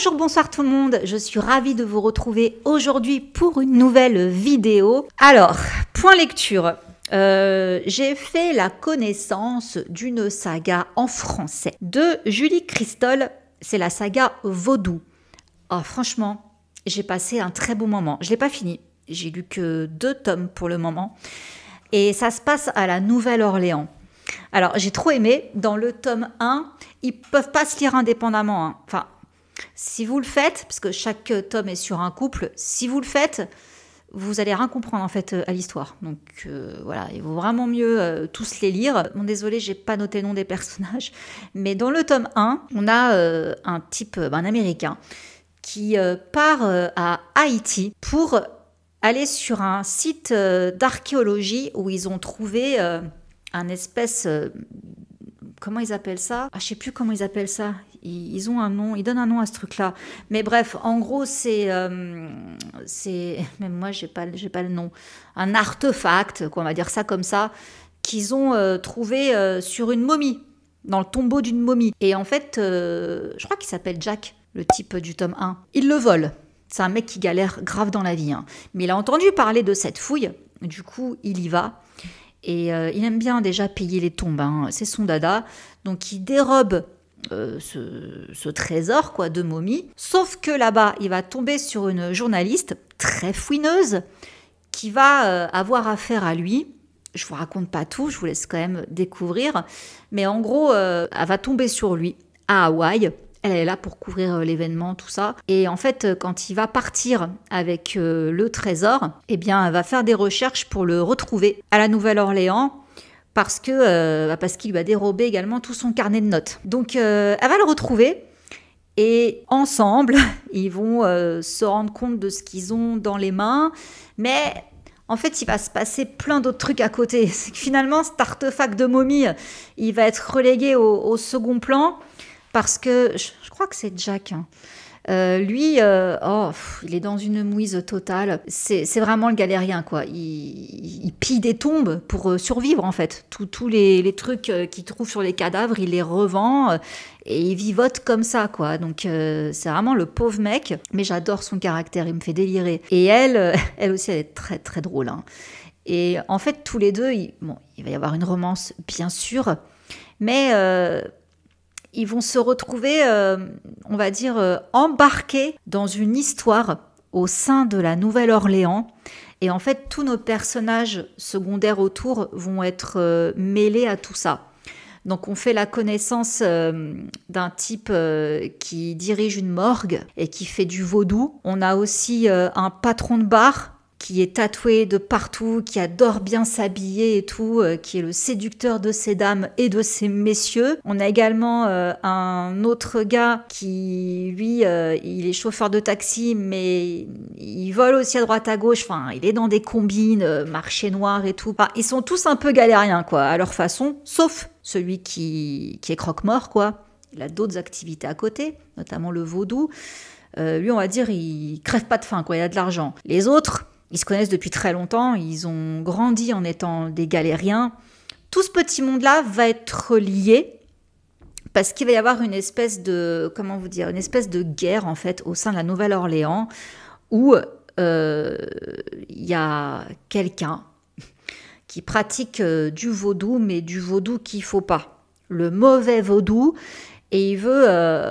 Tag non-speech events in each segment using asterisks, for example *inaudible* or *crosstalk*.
Bonjour, bonsoir tout le monde, je suis ravie de vous retrouver aujourd'hui pour une nouvelle vidéo. Alors, point lecture. Euh, j'ai fait la connaissance d'une saga en français de Julie Christol, c'est la saga Vaudou. Ah, franchement, j'ai passé un très beau moment. Je l'ai pas fini, j'ai lu que deux tomes pour le moment. Et ça se passe à la Nouvelle-Orléans. Alors, j'ai trop aimé, dans le tome 1, ils peuvent pas se lire indépendamment. Hein. Enfin, si vous le faites, parce que chaque euh, tome est sur un couple, si vous le faites, vous allez rien comprendre en fait euh, à l'histoire. Donc euh, voilà, il vaut vraiment mieux tous les lire. Bon, désolé, j'ai pas noté le nom des personnages, *laughs* mais dans le tome 1, on a un type, ben, un américain, qui part à Haïti pour aller sur un site d'archéologie où ils ont trouvé un espèce. comment ils appellent ça ah, Je sais plus comment ils appellent ça. Ils, ont un nom, ils donnent un nom à ce truc-là. Mais bref, en gros, c'est, euh, c'est, même moi, j'ai pas, j'ai pas le nom, un artefact, quoi, on va dire ça comme ça, qu'ils ont euh, trouvé euh, sur une momie, dans le tombeau d'une momie. Et en fait, je crois qu'il s'appelle Jack, le type du tome 1. Il le vole. C'est un mec qui galère grave dans la vie. Hein. Mais il a entendu parler de cette fouille. Du coup, il y va. Et il aime bien déjà payer les tombes. Hein. C'est son dada. Donc, il dérobe euh, ce, trésor quoi de momie. Sauf que là-bas, il va tomber sur une journaliste très fouineuse qui va euh, avoir affaire à lui. Je vous raconte pas tout, je vous laisse quand même découvrir. Mais en gros, euh, elle va tomber sur lui à Hawaï. Elle est là pour couvrir l'événement, tout ça. Et en fait, quand il va partir avec le trésor, eh bien, elle va faire des recherches pour le retrouver à la Nouvelle-Orléans parce que euh, bah, parce qu'il lui a dérobé également tout son carnet de notes. Donc euh, elle va le retrouver et ensemble *laughs* ils vont euh, se rendre compte de ce qu'ils ont dans les mains, mais en fait, il va se passer plein d'autres trucs à côté. *laughs* finalement, cet artefact de momie, il va être relégué au, second plan parce que je, crois que c'est Jack. Hein. Euh, lui, euh, oh, il est dans une mouise totale. C'est vraiment le galérien, quoi. Il, il, pille des tombes pour euh, survivre, en fait. Tous les, trucs qu'il trouve sur les cadavres, il les revend et il vivote comme ça, quoi. Donc, c'est vraiment le pauvre mec. Mais j'adore son caractère, il me fait délirer. Et elle, *laughs* elle aussi, elle est très, très drôle. Hein. Et en fait, tous les deux, il, bon, il va y avoir une romance, bien sûr. Mais ils vont se retrouver, euh, on va dire, euh, embarqués dans une histoire au sein de la Nouvelle-Orléans. Et en fait, tous nos personnages secondaires autour vont être euh, mêlés à tout ça. Donc on fait la connaissance d'un type qui dirige une morgue et qui fait du vaudou. On a aussi un patron de bar qui est tatoué de partout, qui adore bien s'habiller et tout, euh, qui est le séducteur de ces dames et de ces messieurs. On a également euh, un autre gars qui, lui, euh, il est chauffeur de taxi, mais il vole aussi à droite à gauche. Enfin, il est dans des combines, marché noir et tout. ils sont tous un peu galériens, quoi, à leur façon, sauf celui qui, qui est croque-mort, quoi. Il a d'autres activités à côté, notamment le vaudou. lui, on va dire, il crève pas de faim, quoi, il a de l'argent. Les autres, ils se connaissent depuis très longtemps, ils ont grandi en étant des galériens. Tout ce petit monde-là va être lié parce qu'il va y avoir une espèce de comment vous dire, une espèce de guerre en fait au sein de la Nouvelle-Orléans où euh, il y a quelqu'un *laughs* qui pratique euh, du vaudou, mais du vaudou qu'il faut pas, le mauvais vaudou, et il veut euh,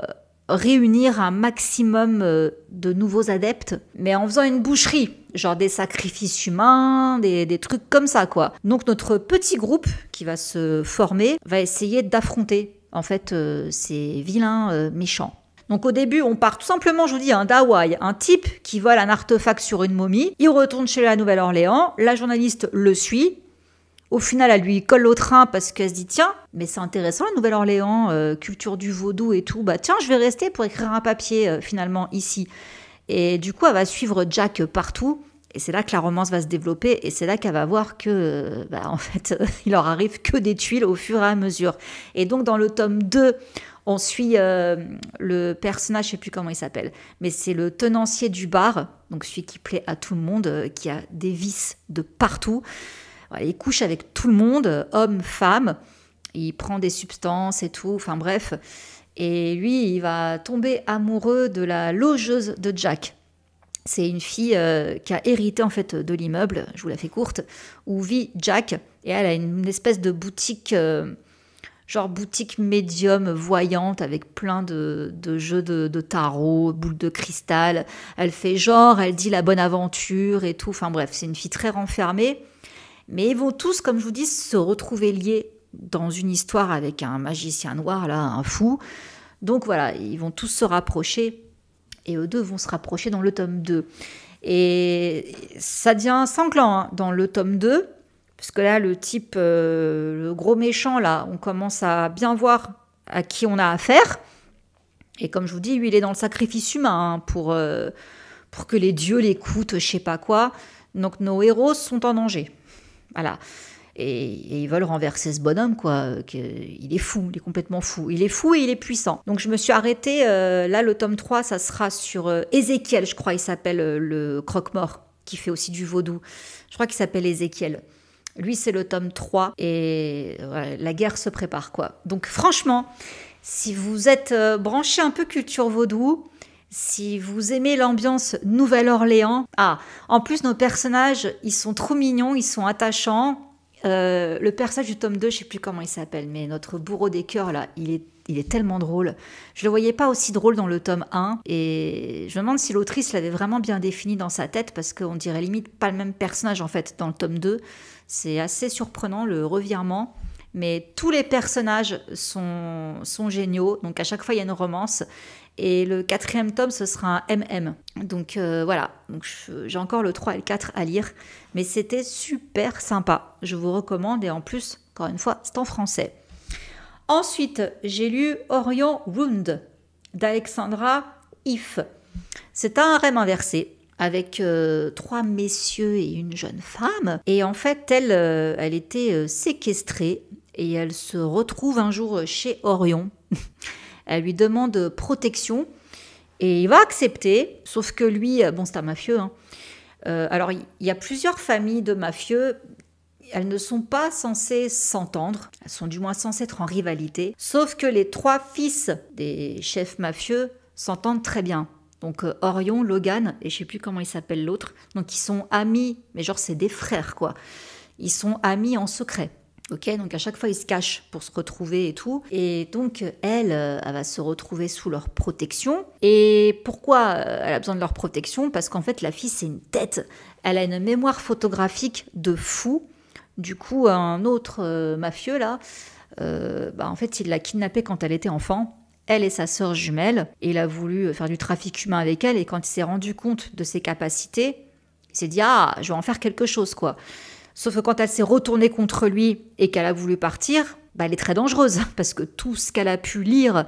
réunir un maximum euh, de nouveaux adeptes, mais en faisant une boucherie, genre des sacrifices humains, des, trucs comme ça, quoi. Donc notre petit groupe qui va se former va essayer d'affronter, en fait, euh, ces vilains euh, méchants. Donc au début, on part tout simplement, je vous dis, un Dawai, un type qui vole un artefact sur une momie. Il retourne chez la Nouvelle-Orléans, la journaliste le suit, au final, elle lui colle au train parce qu'elle se dit tiens, mais c'est intéressant la Nouvelle-Orléans, euh, culture du vaudou et tout. Bah tiens, je vais rester pour écrire un papier euh, finalement ici. Et du coup, elle va suivre Jack partout. Et c'est là que la romance va se développer. Et c'est là qu'elle va voir que, euh, bah, en fait, *laughs* il leur arrive que des tuiles au fur et à mesure. Et donc, dans le tome 2, on suit le personnage, je sais plus comment il s'appelle, mais c'est le tenancier du bar, donc celui qui plaît à tout le monde, qui a des vices de partout il couche avec tout le monde, hommes, femmes. Il prend des substances et tout. Enfin bref. Et lui, il va tomber amoureux de la logeuse de Jack. C'est une fille euh, qui a hérité en fait de l'immeuble, je vous la fais courte, où vit Jack. Et elle a une, espèce de boutique, euh, genre boutique médium voyante avec plein de, jeux de, de, tarot, boules de cristal. Elle fait genre, elle dit la bonne aventure et tout. Enfin bref, c'est une fille très renfermée. Mais ils vont tous, comme je vous dis, se retrouver liés dans une histoire avec un magicien noir, là, un fou. Donc voilà, ils vont tous se rapprocher, et eux deux vont se rapprocher dans le tome 2. Et ça devient sanglant hein, dans le tome 2, parce que là, le type, euh, le gros méchant, là, on commence à bien voir à qui on a affaire. Et comme je vous dis, lui, il est dans le sacrifice humain hein, pour, euh, pour que les dieux l'écoutent, je sais pas quoi. Donc nos héros sont en danger. Voilà. Et, ils veulent renverser ce bonhomme, quoi. il est fou, il est complètement fou. Il est fou et il est puissant. Donc je me suis arrêtée, euh, là le tome 3, ça sera sur euh, Ézéchiel, je crois, il s'appelle euh, le croque-mort, qui fait aussi du vaudou. Je crois qu'il s'appelle Ézéchiel. Lui, c'est le tome 3, et la guerre se prépare, quoi. Donc franchement, si vous êtes branché un peu culture vaudou, si vous aimez l'ambiance Nouvelle-Orléans, ah, en plus nos personnages, ils sont trop mignons, ils sont attachants. Euh, le personnage du tome 2, je sais plus comment il s'appelle, mais notre bourreau des cœurs là, il est il est tellement drôle. Je le voyais pas aussi drôle dans le tome 1 et je me demande si l'autrice l'avait vraiment bien défini dans sa tête parce qu'on dirait limite pas le même personnage en fait dans le tome 2. C'est assez surprenant le revirement. Mais tous les personnages sont, sont géniaux, donc à chaque fois il y a une romance. Et le quatrième tome, ce sera un MM. Donc euh, voilà, j'ai encore le 3 et le 4 à lire, mais c'était super sympa. Je vous recommande et en plus, encore une fois, c'est en français. Ensuite, j'ai lu Orion Wound d'Alexandra If. C'est un rêve inversé avec euh, trois messieurs et une jeune femme. Et en fait, elle, euh, elle était séquestrée et elle se retrouve un jour chez Orion. *laughs* Elle lui demande protection et il va accepter, sauf que lui, bon, c'est un mafieux. Hein. Euh, alors, il y a plusieurs familles de mafieux. Elles ne sont pas censées s'entendre, elles sont du moins censées être en rivalité, sauf que les trois fils des chefs mafieux s'entendent très bien. Donc euh, Orion, Logan, et je sais plus comment il s'appelle l'autre, donc ils sont amis, mais genre c'est des frères quoi. Ils sont amis en secret. Ok, donc à chaque fois ils se cachent pour se retrouver et tout. Et donc elle, euh, elle va se retrouver sous leur protection. Et pourquoi euh, elle a besoin de leur protection Parce qu'en fait la fille c'est une tête. Elle a une mémoire photographique de fou. Du coup un autre euh, mafieux là, bah, en fait il l'a kidnappée quand elle était enfant elle et sa sœur jumelle. Et il a voulu faire du trafic humain avec elle. Et quand il s'est rendu compte de ses capacités, il s'est dit Ah, je vais en faire quelque chose, quoi. Sauf quand elle s'est retournée contre lui et qu'elle a voulu partir, bah, elle est très dangereuse *laughs* parce que tout ce qu'elle a pu lire,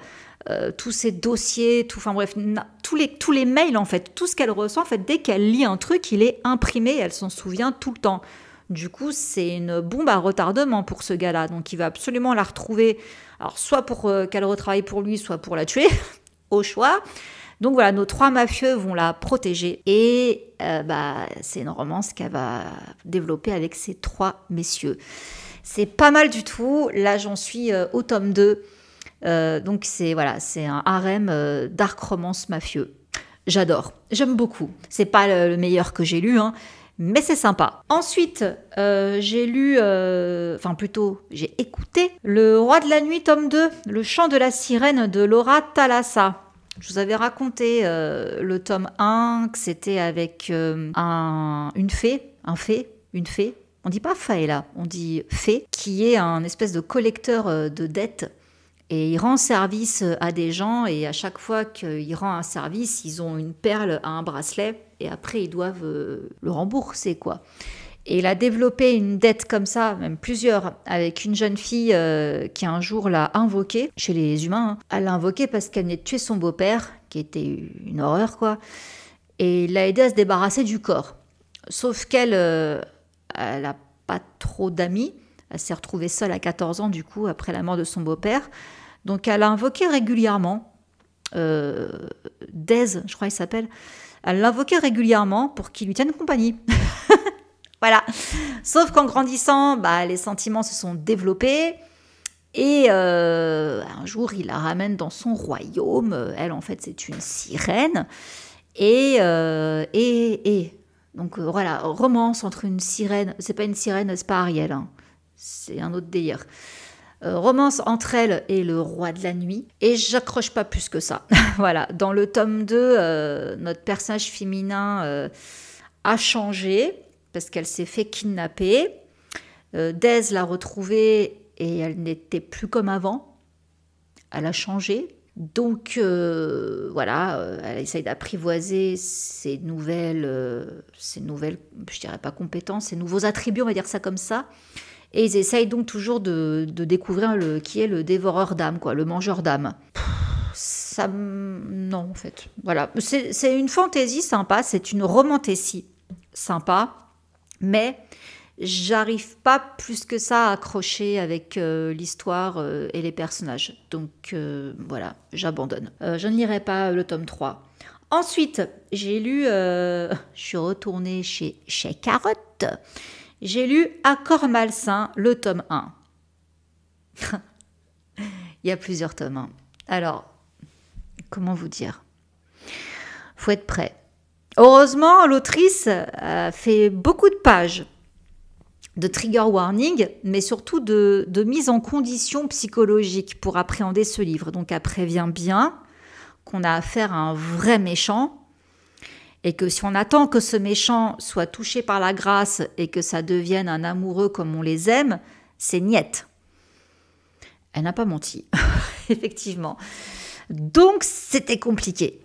euh, tous ses dossiers, tout, enfin bref, tous les, tous les mails en fait, tout ce qu'elle ressent en fait, dès qu'elle lit un truc, il est imprimé, elle s'en souvient tout le temps. Du coup, c'est une bombe à retardement pour ce gars-là. Donc, il va absolument la retrouver. Alors, soit pour euh, qu'elle retravaille pour lui, soit pour la tuer, *laughs* au choix. Donc voilà, nos trois mafieux vont la protéger et euh, bah, c'est une romance qu'elle va développer avec ces trois messieurs. C'est pas mal du tout. Là, j'en suis euh, au tome 2. Euh, donc c'est voilà, c'est un harem dark romance mafieux. J'adore, j'aime beaucoup. C'est pas le, meilleur que j'ai lu, hein, mais c'est sympa. Ensuite, j'ai lu, enfin plutôt, j'ai écouté Le Roi de la Nuit, tome 2, Le Chant de la Sirène de Laura Talassa. Je vous avais raconté euh, le tome 1, que c'était avec euh, un, une fée, un fée, une fée. On dit pas là, on dit fée, qui est un espèce de collecteur euh, de dettes. Et il rend service à des gens, et à chaque fois qu'il rend un service, ils ont une perle à un bracelet, et après ils doivent le rembourser, quoi. Et il a développé une dette comme ça, même plusieurs, avec une jeune fille euh, qui un jour l'a invoquée, chez les humains. Hein. Elle l'a invoquée parce qu'elle venait de tuer son beau-père, qui était une horreur, quoi. Et il l'a aidée à se débarrasser du corps. Sauf qu'elle, euh, elle n'a pas trop d'amis. Elle s'est retrouvée seule à 14 ans, du coup, après la mort de son beau-père. Donc elle a invoqué régulièrement, euh, je crois qu'il s'appelle, elle l'invoquait régulièrement pour qu'il lui tienne compagnie. *laughs* Voilà. Sauf qu'en grandissant, bah, les sentiments se sont développés. Et euh, un jour, il la ramène dans son royaume. Elle, en fait, c'est une sirène. Et, euh, et, et, donc euh, voilà, romance entre une sirène. C'est pas une sirène, c'est pas Ariel. Hein. C'est un autre délire. romance entre elle et le roi de la nuit. Et j'accroche pas plus que ça. *laughs* voilà, dans le tome 2, notre personnage féminin a changé parce qu'elle s'est fait kidnapper. Daze euh, Dez l'a retrouvée et elle n'était plus comme avant. Elle a changé. Donc euh, voilà, euh, elle essaye d'apprivoiser ses nouvelles, ses nouvelles, je dirais pas compétences, ses nouveaux attributs, on va dire ça comme ça. Et ils essayent donc toujours de, découvrir qui est le dévoreur d'âme, quoi, le mangeur d'âme. Ça, non en fait. Voilà, c'est une fantaisie sympa, c'est une romantétie sympa mais j'arrive pas plus que ça à accrocher avec euh, l'histoire euh, et les personnages. Donc euh, voilà, j'abandonne. je ne lirai pas le tome 3. Ensuite, j'ai lu, je suis retournée chez, chez Carotte, j'ai lu Accord malsain, le tome 1. *laughs* Il y a plusieurs tomes Alors, comment vous dire Faut être prêt. Heureusement, l'autrice euh, fait beaucoup de pages de trigger warning, mais surtout de, de, mise en condition psychologique pour appréhender ce livre. Donc elle prévient bien qu'on a affaire à un vrai méchant et que si on attend que ce méchant soit touché par la grâce et que ça devienne un amoureux comme on les aime, c'est niette. Elle n'a pas menti, *laughs* effectivement. Donc c'était compliqué.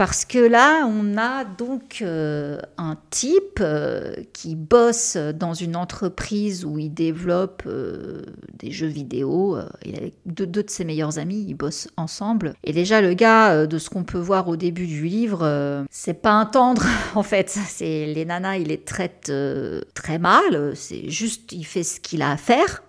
Parce que là, on a donc euh, un type euh, qui bosse dans une entreprise où il développe euh, des jeux vidéo. Il avec deux, de ses meilleurs amis, ils bossent ensemble. Et déjà, le gars, de ce qu'on peut voir au début du livre, c'est pas un tendre, *laughs* en fait. C'est les nanas, il les traite très mal. C'est juste, il fait ce qu'il a à faire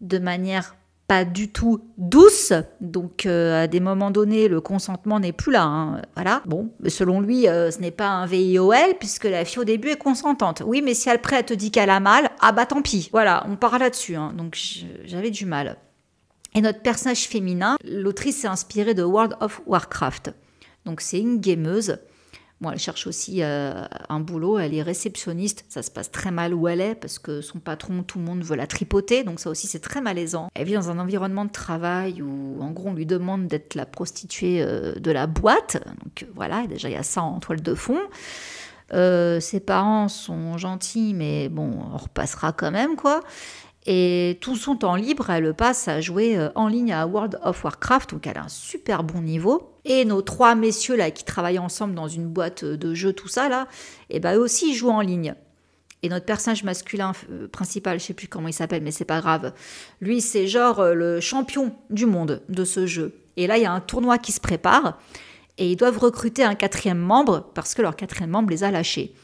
de manière pas du tout douce. Donc euh, à des moments donnés, le consentement n'est plus là. Hein. Voilà. Bon, selon lui, euh, ce n'est pas un VIOL puisque la fille au début est consentante. Oui, mais si après elle te dit qu'elle a mal, ah bah tant pis. Voilà, on part là-dessus. Hein. Donc j'avais du mal. Et notre personnage féminin, l'autrice s'est inspirée de World of Warcraft. Donc c'est une gameuse Bon, elle cherche aussi euh, un boulot, elle est réceptionniste, ça se passe très mal où elle est parce que son patron, tout le monde veut la tripoter, donc ça aussi c'est très malaisant. Elle vit dans un environnement de travail où en gros on lui demande d'être la prostituée euh, de la boîte, donc euh, voilà, déjà il y a ça en toile de fond. ses parents sont gentils, mais bon, on repassera quand même quoi. Et tout son temps libre, elle passe à jouer euh, en ligne à World of Warcraft, donc elle a un super bon niveau. Et nos trois messieurs là qui travaillent ensemble dans une boîte euh, de jeux, tout ça là, et eh ben, eux aussi ils jouent en ligne. Et notre personnage masculin euh, principal, je sais plus comment il s'appelle, mais c'est pas grave. Lui, c'est genre le champion du monde de ce jeu. Et là, il y a un tournoi qui se prépare et ils doivent recruter un quatrième membre parce que leur quatrième membre les a lâchés.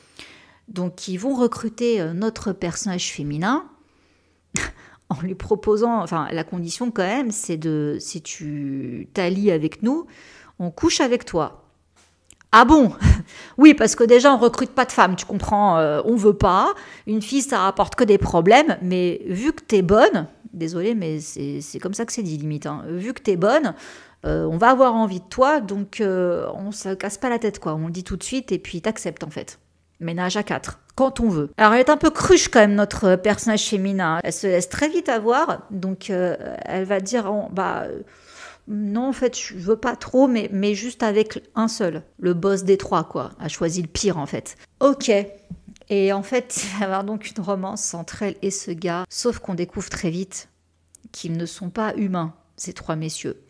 Donc, ils vont recruter notre personnage féminin *laughs* en lui proposant, enfin la condition quand même, c'est de, si tu t'allies avec nous, on couche avec toi. Ah bon *laughs* Oui, parce que déjà, on recrute pas de femmes, tu comprends, euh, on veut pas. Une fille, ça rapporte que des problèmes, mais vu que tu es bonne, désolé, mais c'est comme ça que c'est dit limite, hein. vu que tu es bonne, euh, on va avoir envie de toi, donc euh, on se casse pas la tête, quoi. On le dit tout de suite et puis t'acceptes, en fait. Ménage à quatre quand on veut. Alors elle est un peu cruche quand même notre euh, personnage féminin. Elle se laisse très vite avoir, donc euh, elle va dire oh, bah euh, non en fait je veux pas trop, mais mais juste avec un seul, le boss des trois quoi. A choisi le pire en fait. Ok. Et en fait, *laughs* il va y avoir donc une romance entre elle et ce gars, sauf qu'on découvre très vite qu'ils ne sont pas humains, ces trois messieurs.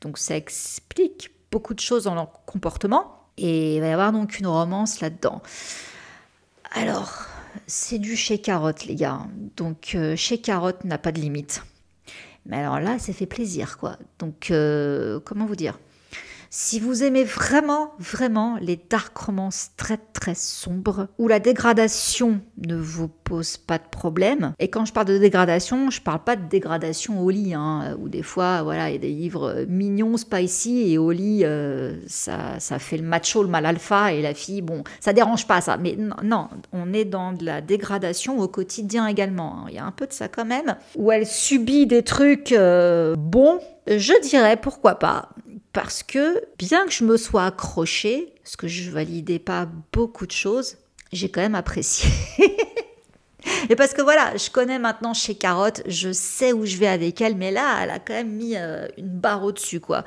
Donc ça explique beaucoup de choses dans leur comportement, et il va y avoir donc une romance là-dedans. Alors, c'est du chez Carotte, les gars. Donc, euh, chez Carotte n'a pas de limite. Mais alors là, ça fait plaisir, quoi. Donc, euh, comment vous dire si vous aimez vraiment, vraiment les dark romances très très sombres, où la dégradation ne vous pose pas de problème, et quand je parle de dégradation, je parle pas de dégradation au lit, hein, où des fois, voilà, il y a des livres euh, mignons, spicy, et au lit, euh, ça, ça fait le macho, le mal alpha, et la fille, bon, ça dérange pas ça, mais non, on est dans de la dégradation au quotidien également, hein. il y a un peu de ça quand même, où elle subit des trucs euh, bons, je dirais pourquoi pas, parce que bien que je me sois accrochée, parce que je validais pas beaucoup de choses, j'ai quand même apprécié. *laughs* Et parce que voilà, je connais maintenant chez Carotte, je sais où je vais avec elle, mais là, elle a quand même mis euh, une barre au-dessus, quoi,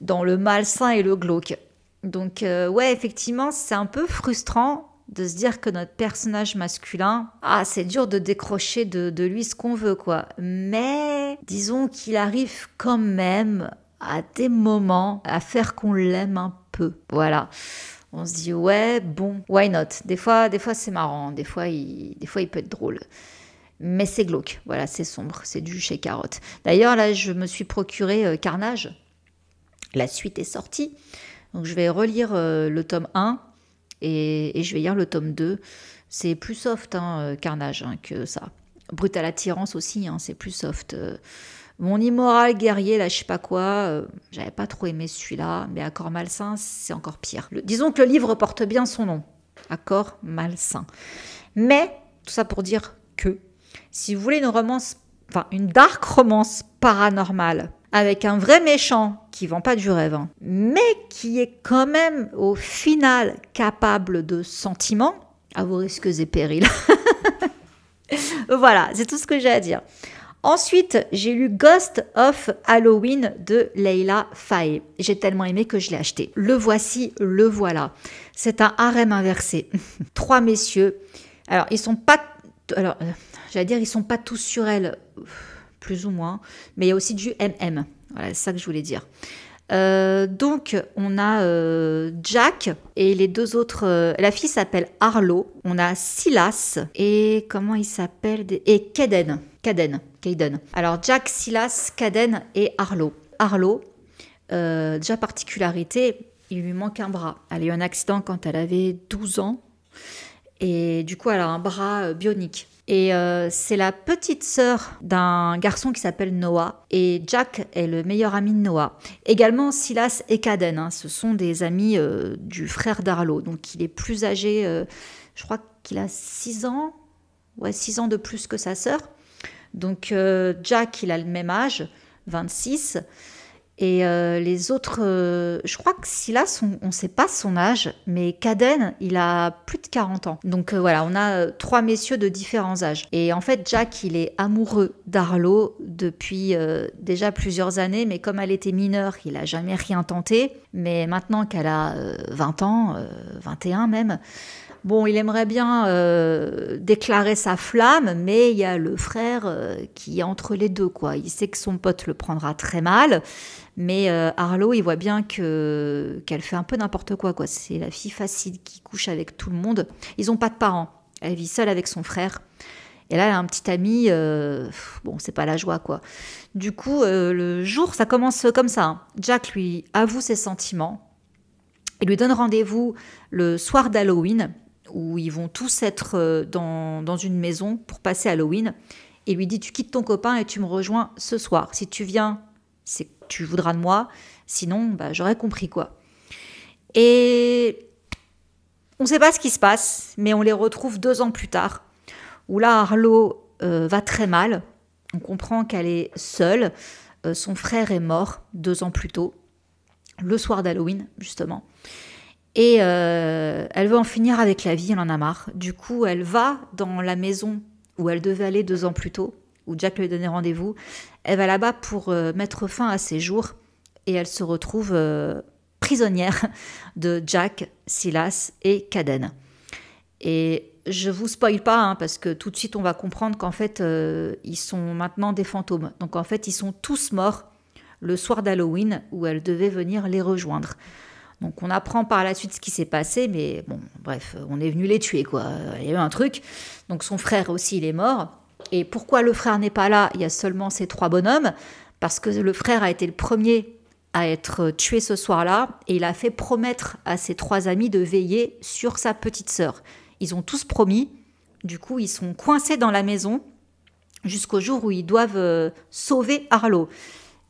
dans le malsain et le glauque. Donc, euh, ouais, effectivement, c'est un peu frustrant de se dire que notre personnage masculin, ah, c'est dur de décrocher de lui ce qu'on veut, quoi. Mais disons qu'il arrive quand même à des moments à faire qu'on l'aime un peu. Voilà. On se dit ouais, bon, why not Des fois, des fois c'est marrant, des fois, il, des fois il peut être drôle. Mais c'est glauque, voilà, c'est sombre, c'est du chez Carotte. D'ailleurs, là, je me suis procuré euh, Carnage. La suite est sortie. Donc je vais relire euh, le tome 1 et, je vais lire le tome 2. C'est plus soft, hein, euh, Carnage, hein, que ça. Brutale Attirance aussi, hein, c'est plus soft. Mon immoral guerrier, là, je sais pas quoi, euh, j'avais pas trop aimé celui-là, mais Accord malsain, c'est encore pire. disons que le livre porte bien son nom, Accord malsain. Mais, tout ça pour dire que, si vous voulez une romance, enfin, une dark romance paranormale, avec un vrai méchant qui vend pas du rêve, hein, mais qui est quand même au final capable de sentiments, à vos risques et périls. *laughs* voilà, c'est tout ce que j'ai à dire. Ensuite, j'ai lu Ghost of Halloween de Leila Faye. J'ai tellement aimé que je l'ai acheté. Le voici, le voilà. C'est un harem inversé. *laughs* Trois messieurs. Alors, ils sont pas. Alors, euh, j'allais dire, ils sont pas tous sur elle, plus ou moins. Mais il y a aussi du MM. Voilà, c'est ça que je voulais dire. Euh, donc, on a euh, Jack et les deux autres. la fille s'appelle Arlo. On a Silas et comment il s'appelle Et Kaden. Caden. Alors Jack, Silas, Kaden et Arlo. Arlo, euh, déjà particularité, il lui manque un bras. Elle a eu un accident quand elle avait 12 ans et du coup elle a un bras euh, bionique. Et euh, c'est la petite sœur d'un garçon qui s'appelle Noah. Et Jack est le meilleur ami de Noah. Également Silas et Kaden, hein, ce sont des amis du frère d'Arlo. Donc il est plus âgé, je crois qu'il a 6 ans, ouais 6 ans de plus que sa sœur. Donc euh, Jack, il a le même âge, 26. Et euh, les autres, euh, je crois que Silas, on ne sait pas son âge, mais Caden, il a plus de 40 ans. Donc voilà, on a trois messieurs de différents âges. Et en fait, Jack, il est amoureux d'Arlo depuis déjà plusieurs années, mais comme elle était mineure, il n'a jamais rien tenté. Mais maintenant qu'elle a 20 ans, 21 même, Bon, il aimerait bien euh, déclarer sa flamme, mais il y a le frère euh, qui est entre les deux, quoi. Il sait que son pote le prendra très mal, mais euh, Arlo, il voit bien qu'elle fait un peu n'importe quoi, quoi. C'est la fille facile qui couche avec tout le monde. Ils n'ont pas de parents. Elle vit seule avec son frère. Et là, elle a un petit ami, bon, c'est pas la joie, quoi. Du coup, le jour, ça commence comme ça. Hein. Jack lui avoue ses sentiments. Il lui donne rendez-vous le soir d'Halloween où ils vont tous être euh, dans, une maison pour passer Halloween. Et lui dit, tu quittes ton copain et tu me rejoins ce soir. Si tu viens, c'est tu voudras de moi. Sinon, bah, j'aurais compris quoi. Et on ne sait pas ce qui se passe, mais on les retrouve deux ans plus tard, où là, Arlo euh, va très mal. On comprend qu'elle est seule. Euh, son frère est mort deux ans plus tôt, le soir d'Halloween, justement. Et euh, elle veut en finir avec la vie, elle en a marre. Du coup, elle va dans la maison où elle devait aller deux ans plus tôt, où Jack lui a donné rendez-vous. Elle va là-bas pour euh, mettre fin à ses jours et elle se retrouve euh, prisonnière *laughs* de Jack, Silas et Caden. Et je vous spoil pas, hein, parce que tout de suite on va comprendre qu'en fait ils sont maintenant des fantômes. Donc en fait ils sont tous morts le soir d'Halloween où elle devait venir les rejoindre. Donc on apprend par la suite ce qui s'est passé, mais bon, bref, on est venu les tuer, quoi. Il y a eu un truc. Donc son frère aussi, il est mort. Et pourquoi le frère n'est pas là Il y a seulement ces trois bonhommes, parce que le frère a été le premier à être tué ce soir-là, et il a fait promettre à ses trois amis de veiller sur sa petite sœur. Ils ont tous promis, du coup ils sont coincés dans la maison jusqu'au jour où ils doivent euh, sauver Arlo.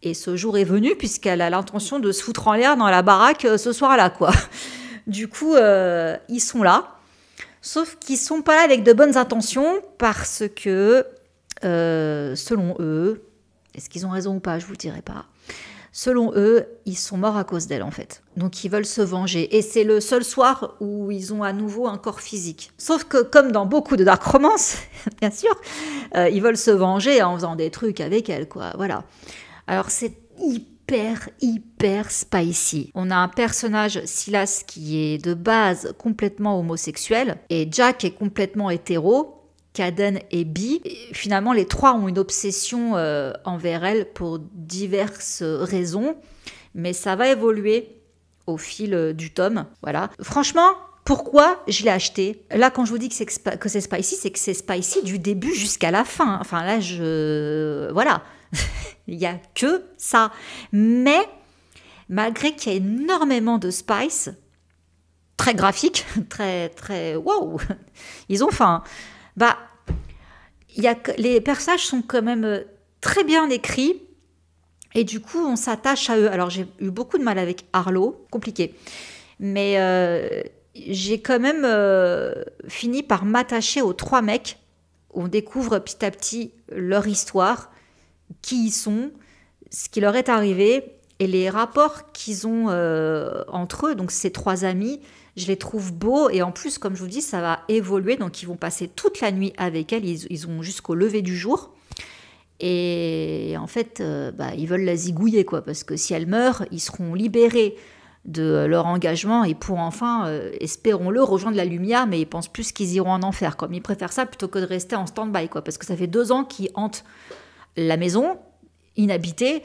Et ce jour est venu puisqu'elle a l'intention de se foutre en l'air dans la baraque euh, ce soir-là, quoi. *laughs* Du coup, euh, ils sont là, sauf qu'ils sont pas là avec de bonnes intentions parce que, euh, selon eux, est-ce qu'ils ont raison ou pas Je vous le dirai pas. Selon eux, ils sont morts à cause d'elle en fait. Donc ils veulent se venger. Et c'est le seul soir où ils ont à nouveau un corps physique. Sauf que comme dans beaucoup de dark romances, *laughs* bien sûr, ils veulent se venger en faisant des trucs avec elle, quoi. Voilà. Alors c'est hyper hyper spicy. On a un personnage Silas qui est de base complètement homosexuel et Jack est complètement hétéro. Caden et Bi. finalement, les trois ont une obsession euh, envers elle pour diverses raisons, mais ça va évoluer au fil euh, du tome. Voilà. Franchement, pourquoi je l'ai acheté Là, quand je vous dis que c'est spicy, c'est que c'est spicy du début jusqu'à la fin. Enfin, là, je. Voilà. *laughs* Il n'y a que ça. Mais malgré qu'il y a énormément de spice, très graphique, *laughs* très, très, wow, *laughs* ils ont faim. Bah, y a, les personnages sont quand même euh, très bien écrits et du coup, on s'attache à eux. Alors, j'ai eu beaucoup de mal avec Arlo, compliqué, mais euh, j'ai quand même euh, fini par m'attacher aux trois mecs. On découvre petit à petit leur histoire qui ils sont, ce qui leur est arrivé et les rapports qu'ils ont euh, entre eux, donc ces trois amis, je les trouve beaux et en plus, comme je vous dis, ça va évoluer, donc ils vont passer toute la nuit avec elle, ils, ils ont jusqu'au lever du jour. Et en fait, euh, bah, ils veulent la zigouiller, quoi, parce que si elle meurt, ils seront libérés de leur engagement et pour enfin, euh, espérons-le, rejoindre la lumière, mais ils pensent plus qu'ils iront en enfer. Comme ils préfèrent ça plutôt que de rester en stand-by, quoi, parce que ça fait deux ans qu'ils hantent la maison inhabitée,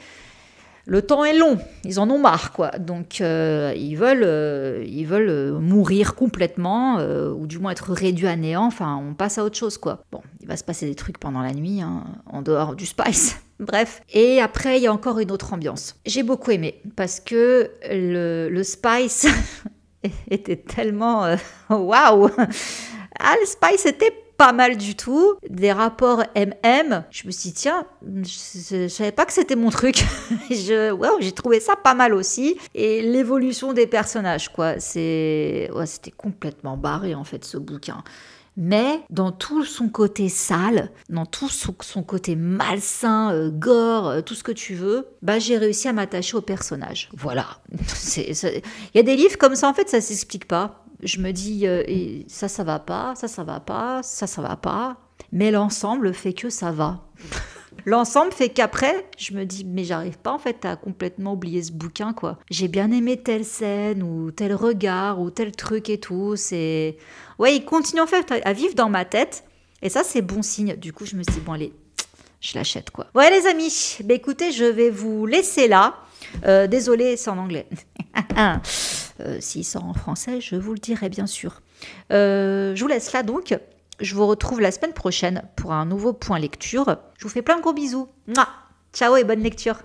le temps est long, ils en ont marre, quoi. Donc euh, ils veulent, euh, ils veulent euh, mourir complètement, ou du moins être réduits à néant. Enfin, on passe à autre chose, quoi. Bon, il va se passer des trucs pendant la nuit, hein, en dehors du Spice. *laughs* Bref. Et après, il y a encore une autre ambiance. J'ai beaucoup aimé parce que le, Spice *laughs* était tellement *laughs* waouh. Wow. Ah, le Spice était pas mal du tout, des rapports MM. Je me suis dit, tiens, je, savais pas que c'était mon truc. *laughs* je, j'ai trouvé ça pas mal aussi. Et l'évolution des personnages, quoi. C'est, ouais, c'était complètement barré, en fait, ce bouquin mais dans tout son côté sale, dans tout son, côté malsain, euh, gore, euh, tout ce que tu veux, bah j'ai réussi à m'attacher au personnage. Voilà. *laughs* Il y a des livres comme ça, en fait, ça s'explique pas je me dis euh, et ça, ça va pas, ça, ça va pas, ça, ça va pas. Mais l'ensemble fait que ça va. *laughs* l'ensemble fait qu'après, je me dis, mais j'arrive pas en fait à complètement oublier ce bouquin, quoi. J'ai bien aimé telle scène, ou tel regard, ou tel truc et tout. C'est. Ouais, il continue en fait à vivre dans ma tête. Et ça, c'est bon signe. Du coup, je me dis, bon, allez, je l'achète, quoi. Ouais, les amis, bah, écoutez, je vais vous laisser là. Euh, désolé, c'est en anglais. *laughs* Euh, S'il sort en français, je vous le dirai bien sûr. Euh, je vous laisse là donc. Je vous retrouve la semaine prochaine pour un nouveau point lecture. Je vous fais plein de gros bisous. Ciao et bonne lecture.